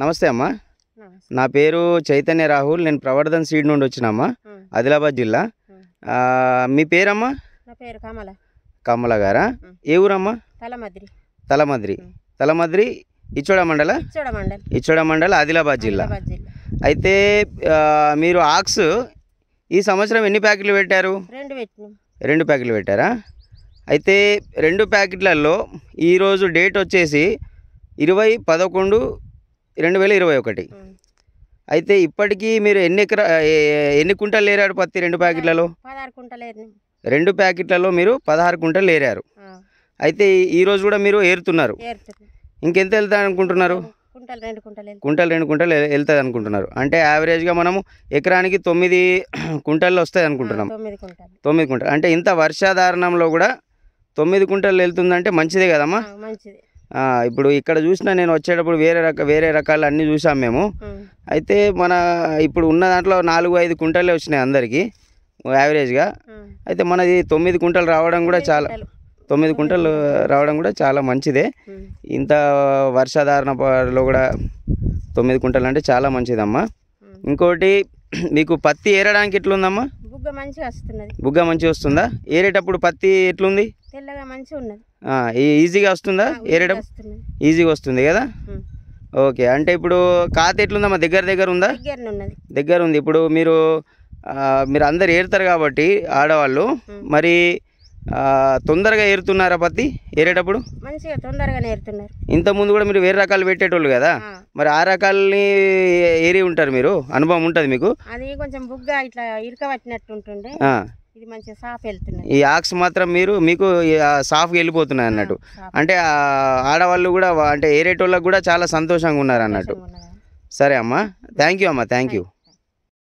నమస్తే అమ్మా నా పేరు చైతన్య రాహుల్ నేను ప్రవర్ధన్ సీడ్ నుండి వచ్చినామ్మా ఆదిలాబాద్ జిల్లా మీ పేరమ్మా పేరు కమల కమల గారా ఏ ఊరమ్మా తలమద్రి తలమద్రి తలమద్రి ఇచ్చోడ మండల ఇచ్చోడ మండల ఆదిలాబాద్ జిల్లా అయితే మీరు ఆక్స్ ఈ సంవత్సరం ఎన్ని ప్యాకెట్లు పెట్టారు రెండు ప్యాకెట్లు పెట్టారా అయితే రెండు ప్యాకెట్లలో ఈరోజు డేట్ వచ్చేసి ఇరవై పదకొండు రెండు వేల ఇరవై ఒకటి అయితే ఇప్పటికీ మీరు ఎన్ని ఎకరా ఎన్ని కుంటలు ఏరారు పత్తి రెండు ప్యాకెట్లలో రెండు ప్యాకెట్లలో మీరు పదహారు కుంటలు ఏరారు అయితే ఈరోజు కూడా మీరు ఏరుతున్నారు ఇంకెంత వెళ్తాను అనుకుంటున్నారు కుంటలు రెండు కుంటలు వెళ్తుంది అనుకుంటున్నారు అంటే యావరేజ్గా మనము ఎకరానికి తొమ్మిది కుంటలు వస్తాయి అనుకుంటున్నాం తొమ్మిది కుంటలు అంటే ఇంత వర్షాధారణంలో కూడా తొమ్మిది కుంటలు వెళ్తుందంటే మంచిదే కదమ్మా మంచిది ఇప్పుడు ఇక్కడ చూసిన నేను వచ్చేటప్పుడు వేరే రక వేరే రకాలు అన్నీ చూసాం మేము అయితే మన ఇప్పుడు ఉన్న దాంట్లో నాలుగు ఐదు కుంటలే వచ్చినాయి అందరికీ యావరేజ్గా అయితే మనది తొమ్మిది కుంటలు రావడం కూడా చాలా తొమ్మిది కుంటలు రావడం కూడా చాలా మంచిదే ఇంత వర్షాధారణలో కూడా తొమ్మిది కుంటలు అంటే చాలా మంచిదమ్మా ఇంకోటి మీకు పత్తి ఏరడానికి ఎట్లుందమ్మా బుగ్గ మంచిగా వస్తుందా ఏరేటప్పుడు పత్తి ఎట్లుంది మంచిగా ఈజీగా వస్తుందా ఏరడం ఈజీగా వస్తుంది కదా ఓకే అంటే ఇప్పుడు ఖాతా ఎట్లుందా మా దగ్గర దగ్గర ఉందా దగ్గర ఉంది ఇప్పుడు మీరు మీరు అందరు ఏరుతారు కాబట్టి ఆడవాళ్ళు మరి తొందరగా ఏరుతున్నారా పత్తి ఏరేటప్పుడు ఇంత ముందు కూడా మీరు వేరే రకాలు పెట్టేటోళ్ళు కదా మరి ఆ రకాలని ఏరి ఉంటారు మీరు అనుభవం ఉంటుంది మీకు అది కొంచెం బుగ్గా ఇట్లా ఇది సాఫ్ వెళ్తున్నాయి ఈ ఆక్స్ మాత్రం మీరు మీకు సాఫ్ వెళ్ళిపోతున్నాయి అన్నట్టు అంటే ఆడవాళ్ళు కూడా అంటే ఏరేటోళ్ళకి కూడా చాలా సంతోషంగా ఉన్నారు అన్నట్టు సరే అమ్మా థ్యాంక్ యూ అమ్మా థ్యాంక్ యూ